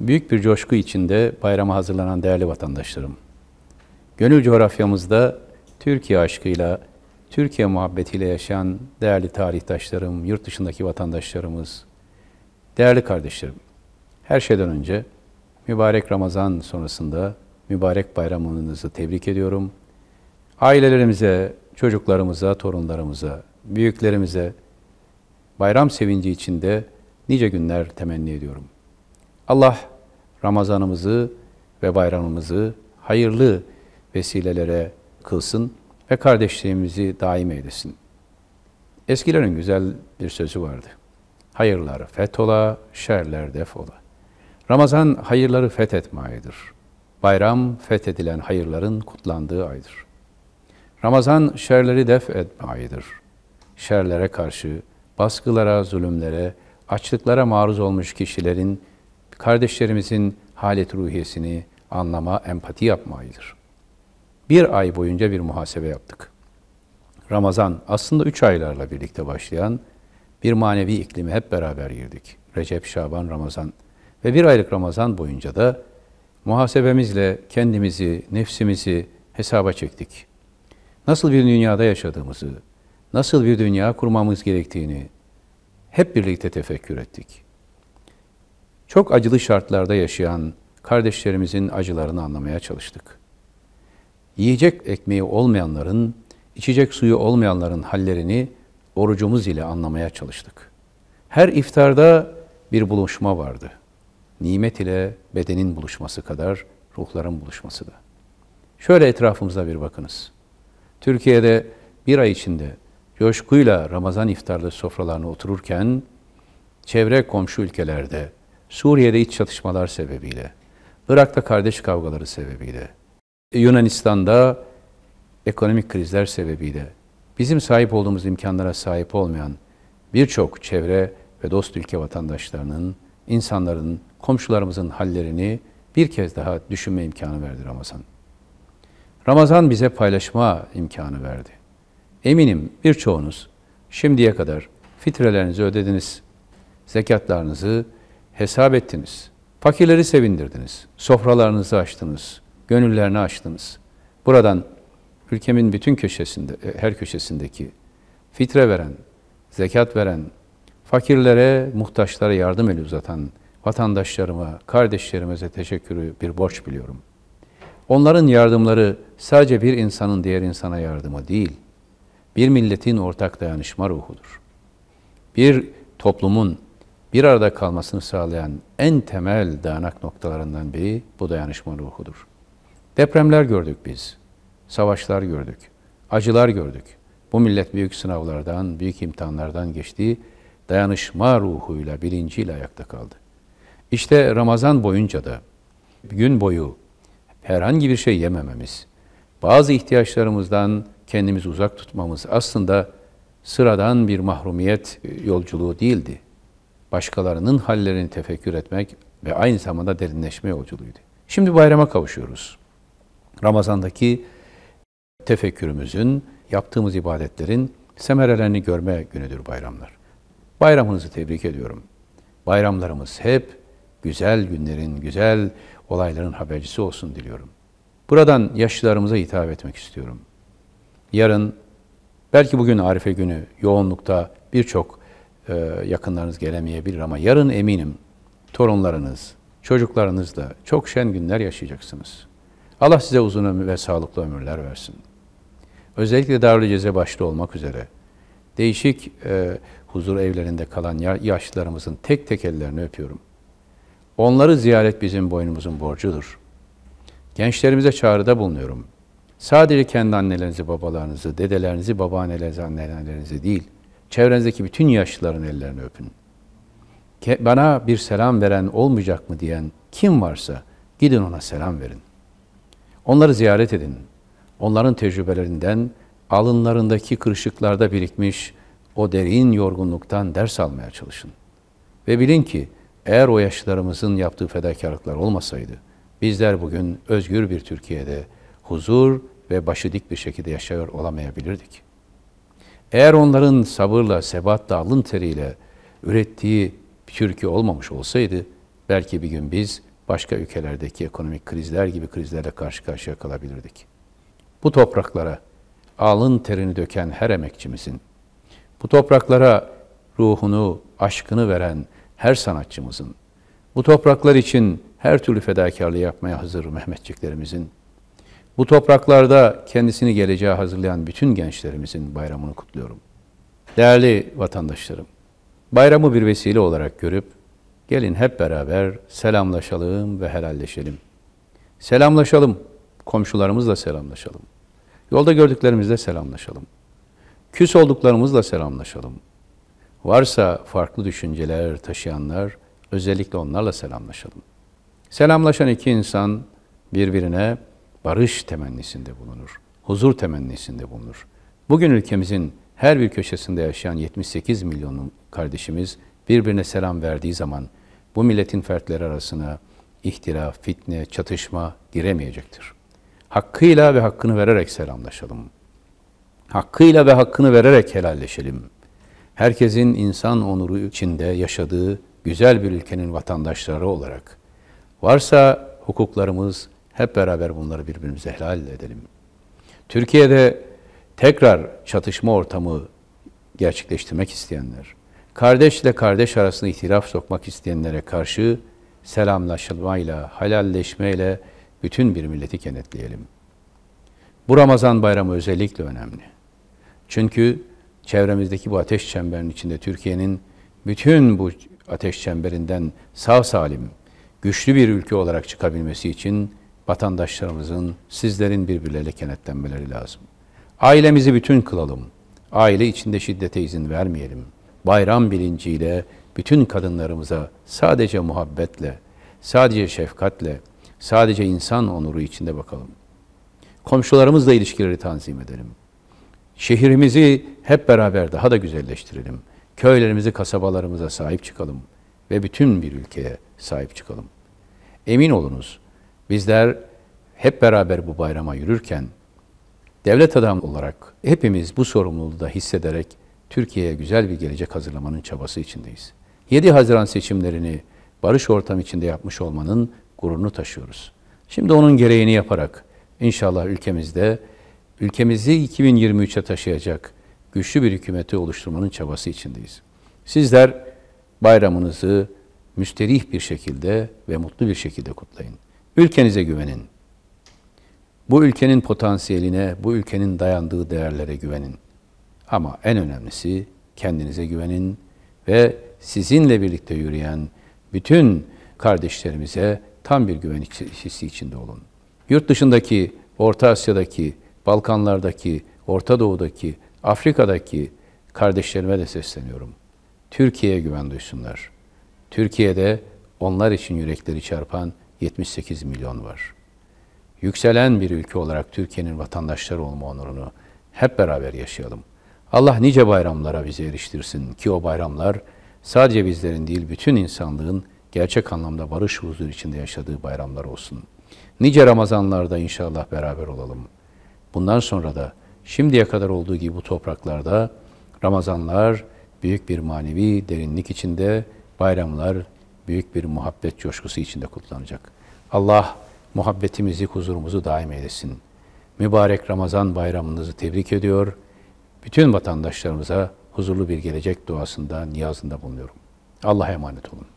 Büyük bir coşku içinde bayrama hazırlanan değerli vatandaşlarım. Gönül coğrafyamızda Türkiye aşkıyla, Türkiye muhabbetiyle yaşayan değerli tarihtaşlarım, yurt dışındaki vatandaşlarımız, değerli kardeşlerim. Her şeyden önce mübarek Ramazan sonrasında mübarek bayramınızı tebrik ediyorum. Ailelerimize, çocuklarımıza, torunlarımıza, büyüklerimize bayram sevinci içinde nice günler temenni ediyorum. Allah Ramazanımızı ve bayramımızı hayırlı vesilelere kılsın ve kardeşliğimizi daim eylesin. Eskilerin güzel bir sözü vardı. Hayırlar fethola, şerler defola. Ramazan hayırları fethetme ayıdır. Bayram fethedilen hayırların kutlandığı aydır. Ramazan şerleri def etme ayıdır. Şerlere karşı, baskılara, zulümlere, açlıklara maruz olmuş kişilerin kardeşlerimizin halet ruhiyesini anlama, empati yapma ayıdır. Bir ay boyunca bir muhasebe yaptık. Ramazan aslında üç aylarla birlikte başlayan bir manevi iklimi hep beraber girdik. Recep, Şaban, Ramazan ve bir aylık Ramazan boyunca da muhasebemizle kendimizi, nefsimizi hesaba çektik. Nasıl bir dünyada yaşadığımızı, nasıl bir dünya kurmamız gerektiğini hep birlikte tefekkür ettik. Çok acılı şartlarda yaşayan kardeşlerimizin acılarını anlamaya çalıştık. Yiyecek ekmeği olmayanların, içecek suyu olmayanların hallerini orucumuz ile anlamaya çalıştık. Her iftarda bir buluşma vardı. Nimet ile bedenin buluşması kadar ruhların buluşması da. Şöyle etrafımıza bir bakınız. Türkiye'de bir ay içinde coşkuyla Ramazan iftarlı sofralarına otururken, çevre komşu ülkelerde, Suriye'de iç çatışmalar sebebiyle, Irak'ta kardeş kavgaları sebebiyle, e, Yunanistan'da ekonomik krizler sebebiyle bizim sahip olduğumuz imkanlara sahip olmayan birçok çevre ve dost ülke vatandaşlarının, insanların, komşularımızın hallerini bir kez daha düşünme imkanı verdi Ramazan. Ramazan bize paylaşma imkanı verdi. Eminim birçoğunuz şimdiye kadar fitrelerinizi ödediniz, zekatlarınızı hesap ettiniz. Fakirleri sevindirdiniz. Sofralarınızı açtınız. Gönüllerini açtınız. Buradan ülkemin bütün köşesinde, e, her köşesindeki fitre veren, zekat veren, fakirlere, muhtaçlara yardım eli uzatan vatandaşlarıma, kardeşlerimize teşekkürü bir borç biliyorum. Onların yardımları sadece bir insanın diğer insana yardımı değil, bir milletin ortak dayanışma ruhudur. Bir toplumun bir arada kalmasını sağlayan en temel dayanak noktalarından biri bu dayanışma ruhudur. Depremler gördük biz, savaşlar gördük, acılar gördük. Bu millet büyük sınavlardan, büyük imtihanlardan geçtiği dayanışma ruhuyla, bilinciyle ayakta kaldı. İşte Ramazan boyunca da gün boyu herhangi bir şey yemememiz, bazı ihtiyaçlarımızdan kendimizi uzak tutmamız aslında sıradan bir mahrumiyet e, yolculuğu değildi başkalarının hallerini tefekkür etmek ve aynı zamanda derinleşme yolculuğuydu. Şimdi bayrama kavuşuyoruz. Ramazandaki tefekkürümüzün, yaptığımız ibadetlerin semerelerini görme günüdür bayramlar. Bayramınızı tebrik ediyorum. Bayramlarımız hep güzel günlerin, güzel olayların habercisi olsun diliyorum. Buradan yaşlılarımıza hitap etmek istiyorum. Yarın, belki bugün Arife günü yoğunlukta birçok ee, yakınlarınız gelemeyebilir ama yarın eminim torunlarınız, çocuklarınızla çok şen günler yaşayacaksınız. Allah size uzun ve sağlıklı ömürler versin. Özellikle Darülceze başta olmak üzere değişik e, huzur evlerinde kalan yaşlılarımızın tek tek ellerini öpüyorum. Onları ziyaret bizim boynumuzun borcudur. Gençlerimize çağrıda bulunuyorum. Sadece kendi annelerinizi, babalarınızı, dedelerinizi, babaannelerinizi, annelerinizi değil, Çevrenizdeki bütün yaşlıların ellerini öpün. Bana bir selam veren olmayacak mı diyen kim varsa gidin ona selam verin. Onları ziyaret edin. Onların tecrübelerinden, alınlarındaki kırışıklarda birikmiş o derin yorgunluktan ders almaya çalışın. Ve bilin ki eğer o yaşlarımızın yaptığı fedakarlıklar olmasaydı, bizler bugün özgür bir Türkiye'de huzur ve başı dik bir şekilde yaşıyor olamayabilirdik.'' Eğer onların sabırla, sebatla, alın teriyle ürettiği Türkiye olmamış olsaydı belki bir gün biz başka ülkelerdeki ekonomik krizler gibi krizlerle karşı karşıya kalabilirdik. Bu topraklara alın terini döken her emekçimizin, bu topraklara ruhunu, aşkını veren her sanatçımızın, bu topraklar için her türlü fedakarlığı yapmaya hazır Mehmetçiklerimizin bu topraklarda kendisini geleceğe hazırlayan bütün gençlerimizin bayramını kutluyorum. Değerli vatandaşlarım, bayramı bir vesile olarak görüp gelin hep beraber selamlaşalım ve helalleşelim. Selamlaşalım, komşularımızla selamlaşalım. Yolda gördüklerimizle selamlaşalım. Küs olduklarımızla selamlaşalım. Varsa farklı düşünceler taşıyanlar, özellikle onlarla selamlaşalım. Selamlaşan iki insan birbirine barış temennisinde bulunur, huzur temennisinde bulunur. Bugün ülkemizin her bir köşesinde yaşayan 78 milyonun kardeşimiz birbirine selam verdiği zaman bu milletin fertleri arasına ihtira, fitne, çatışma giremeyecektir. Hakkıyla ve hakkını vererek selamlaşalım. Hakkıyla ve hakkını vererek helalleşelim. Herkesin insan onuru içinde yaşadığı güzel bir ülkenin vatandaşları olarak varsa hukuklarımız, hep beraber bunları birbirimize helal edelim. Türkiye'de tekrar çatışma ortamı gerçekleştirmek isteyenler, kardeşle kardeş arasında ihtilaf sokmak isteyenlere karşı selamlaşılmayla, helalleşmeyle bütün bir milleti kenetleyelim. Bu Ramazan bayramı özellikle önemli. Çünkü çevremizdeki bu ateş çemberinin içinde Türkiye'nin bütün bu ateş çemberinden sağ salim, güçlü bir ülke olarak çıkabilmesi için vatandaşlarımızın, sizlerin birbirleriyle kenetlenmeleri lazım. Ailemizi bütün kılalım. Aile içinde şiddete izin vermeyelim. Bayram bilinciyle bütün kadınlarımıza sadece muhabbetle, sadece şefkatle, sadece insan onuru içinde bakalım. Komşularımızla ilişkileri tanzim edelim. Şehrimizi hep beraber daha da güzelleştirelim. Köylerimizi, kasabalarımıza sahip çıkalım ve bütün bir ülkeye sahip çıkalım. Emin olunuz, Bizler hep beraber bu bayrama yürürken devlet adamı olarak hepimiz bu sorumluluğu da hissederek Türkiye'ye güzel bir gelecek hazırlamanın çabası içindeyiz. 7 Haziran seçimlerini barış ortam içinde yapmış olmanın gururunu taşıyoruz. Şimdi onun gereğini yaparak inşallah ülkemizde ülkemizi 2023'e taşıyacak güçlü bir hükümeti oluşturmanın çabası içindeyiz. Sizler bayramınızı müsterih bir şekilde ve mutlu bir şekilde kutlayın. Ülkenize güvenin. Bu ülkenin potansiyeline, bu ülkenin dayandığı değerlere güvenin. Ama en önemlisi kendinize güvenin ve sizinle birlikte yürüyen bütün kardeşlerimize tam bir güven hissi içinde olun. Yurt dışındaki, Orta Asya'daki, Balkanlardaki, Orta Doğu'daki, Afrika'daki kardeşlerime de sesleniyorum. Türkiye'ye güven duysunlar. Türkiye'de onlar için yürekleri çarpan 78 milyon var. Yükselen bir ülke olarak Türkiye'nin vatandaşları olma onurunu hep beraber yaşayalım. Allah nice bayramlara bizi eriştirsin ki o bayramlar sadece bizlerin değil bütün insanlığın gerçek anlamda barış huzur içinde yaşadığı bayramlar olsun. Nice Ramazanlarda inşallah beraber olalım. Bundan sonra da şimdiye kadar olduğu gibi bu topraklarda Ramazanlar büyük bir manevi derinlik içinde, bayramlar büyük bir muhabbet coşkusu içinde kutlanacak. Allah muhabbetimizi, huzurumuzu daim eylesin. Mübarek Ramazan bayramınızı tebrik ediyor. Bütün vatandaşlarımıza huzurlu bir gelecek duasında, niyazında bulunuyorum. Allah'a emanet olun.